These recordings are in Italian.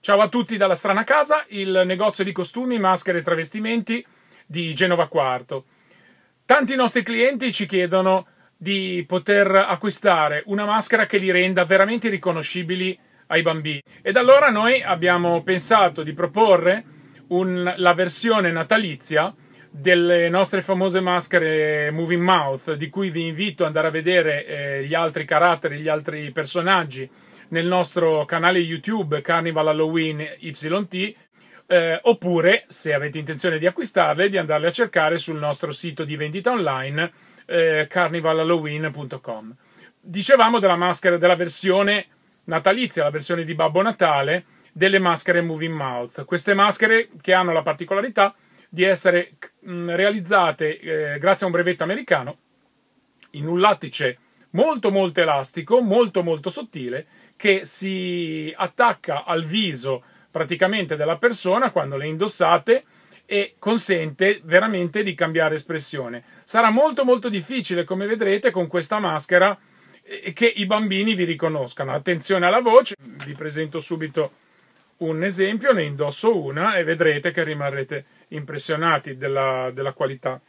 Ciao a tutti dalla Strana Casa, il negozio di costumi, maschere e travestimenti di Genova Quarto. Tanti nostri clienti ci chiedono di poter acquistare una maschera che li renda veramente riconoscibili ai bambini. Ed allora noi abbiamo pensato di proporre un, la versione natalizia delle nostre famose maschere Moving Mouth, di cui vi invito ad andare a vedere eh, gli altri caratteri, gli altri personaggi nel nostro canale YouTube Carnival Halloween YT. Eh, oppure, se avete intenzione di acquistarle, di andarle a cercare sul nostro sito di vendita online eh, carnivalhalloween.com. Dicevamo della maschera della versione natalizia, la versione di Babbo Natale, delle maschere Moving Mouth. Queste maschere che hanno la particolarità di essere mm, realizzate eh, grazie a un brevetto americano in un lattice molto molto elastico, molto molto sottile, che si attacca al viso praticamente della persona quando le indossate e consente veramente di cambiare espressione. Sarà molto molto difficile, come vedrete, con questa maschera eh, che i bambini vi riconoscano. Attenzione alla voce, vi presento subito un esempio, ne indosso una e vedrete che rimarrete impressionati della, della qualità.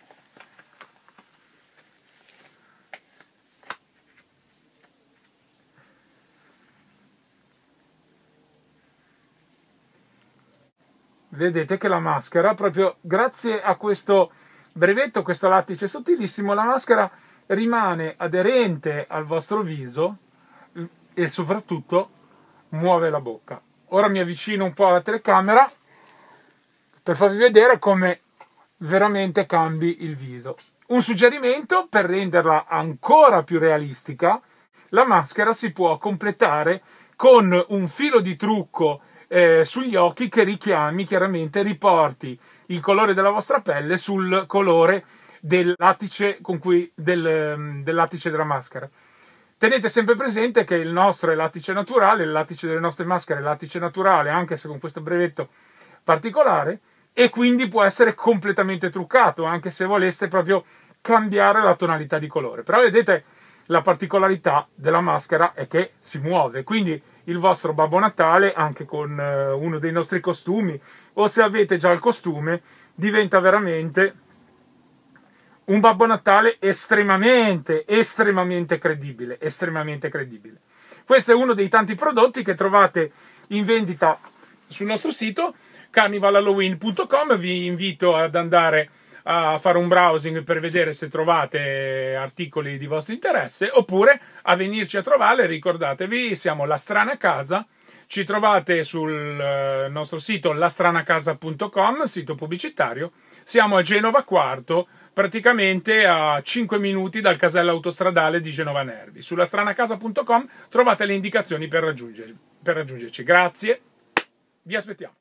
Vedete che la maschera, proprio grazie a questo brevetto, questo lattice sottilissimo, la maschera rimane aderente al vostro viso e soprattutto muove la bocca ora mi avvicino un po' alla telecamera per farvi vedere come veramente cambi il viso. Un suggerimento per renderla ancora più realistica, la maschera si può completare con un filo di trucco eh, sugli occhi che richiami, chiaramente riporti il colore della vostra pelle sul colore del latice, cui, del, ehm, del latice della maschera. Tenete sempre presente che il nostro è lattice naturale, il lattice delle nostre maschere è lattice naturale, anche se con questo brevetto particolare, e quindi può essere completamente truccato, anche se voleste proprio cambiare la tonalità di colore. Però vedete, la particolarità della maschera è che si muove, quindi il vostro Babbo Natale, anche con eh, uno dei nostri costumi, o se avete già il costume, diventa veramente un Babbo Natale estremamente, estremamente credibile, estremamente credibile. Questo è uno dei tanti prodotti che trovate in vendita sul nostro sito carnivalhalloween.com. Vi invito ad andare a fare un browsing per vedere se trovate articoli di vostro interesse oppure a venirci a trovare. Ricordatevi, siamo La Strana Casa ci trovate sul eh, nostro sito lastranacasa.com, sito pubblicitario. Siamo a Genova Quarto, praticamente a 5 minuti dal casello autostradale di Genova Nervi. Sulla stranacasa.com trovate le indicazioni per, raggiungerci. Per raggiungerci. Grazie, vi aspettiamo.